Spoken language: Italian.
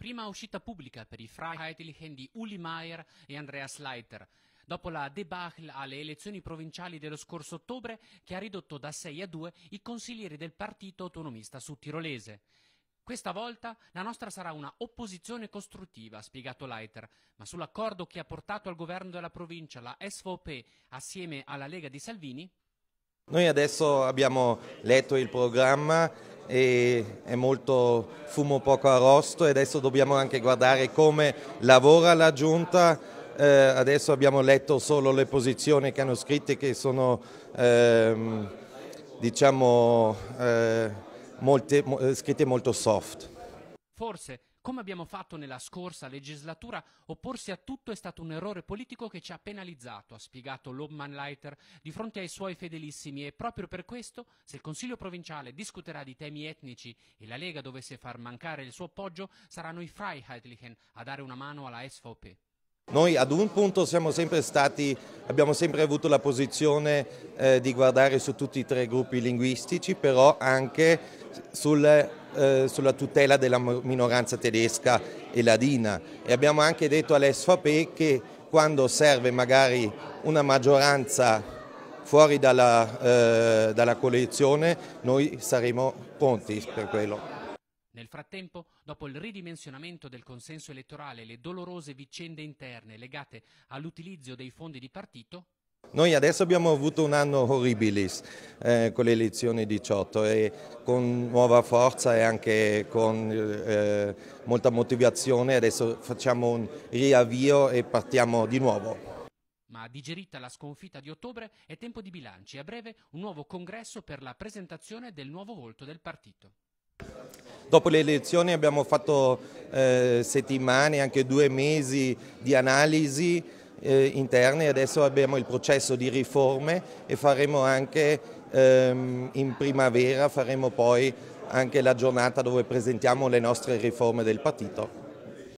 Prima uscita pubblica per i Freiheitlichen di Uli Maier e Andreas Leiter, dopo la debacle alle elezioni provinciali dello scorso ottobre che ha ridotto da 6 a 2 i consiglieri del partito autonomista Tirolese. Questa volta la nostra sarà una opposizione costruttiva, ha spiegato Leiter, ma sull'accordo che ha portato al governo della provincia la SVP assieme alla Lega di Salvini. Noi adesso abbiamo letto il programma e è molto fumo poco arrosto e adesso dobbiamo anche guardare come lavora la giunta. Eh, adesso abbiamo letto solo le posizioni che hanno scritte che sono ehm, diciamo, eh, molte, mo, scritte molto soft. Forse come abbiamo fatto nella scorsa legislatura, opporsi a tutto è stato un errore politico che ci ha penalizzato, ha spiegato Lobmanleiter di fronte ai suoi fedelissimi e proprio per questo, se il Consiglio provinciale discuterà di temi etnici e la Lega dovesse far mancare il suo appoggio, saranno i Freiheitlichen a dare una mano alla SVP. Noi ad un punto siamo sempre stati, abbiamo sempre avuto la posizione eh, di guardare su tutti i tre gruppi linguistici, però anche sulle eh, sulla tutela della minoranza tedesca e ladina e abbiamo anche detto all'SVP che quando serve magari una maggioranza fuori dalla, eh, dalla coalizione noi saremo pronti per quello. Nel frattempo, dopo il ridimensionamento del consenso elettorale e le dolorose vicende interne legate all'utilizzo dei fondi di partito, noi adesso abbiamo avuto un anno horribilis eh, con le elezioni 18 e con nuova forza e anche con eh, molta motivazione adesso facciamo un riavvio e partiamo di nuovo. Ma digerita la sconfitta di ottobre è tempo di bilanci a breve un nuovo congresso per la presentazione del nuovo volto del partito. Dopo le elezioni abbiamo fatto eh, settimane, anche due mesi di analisi eh, interne, adesso abbiamo il processo di riforme e faremo anche ehm, in primavera faremo poi anche la giornata dove presentiamo le nostre riforme del partito.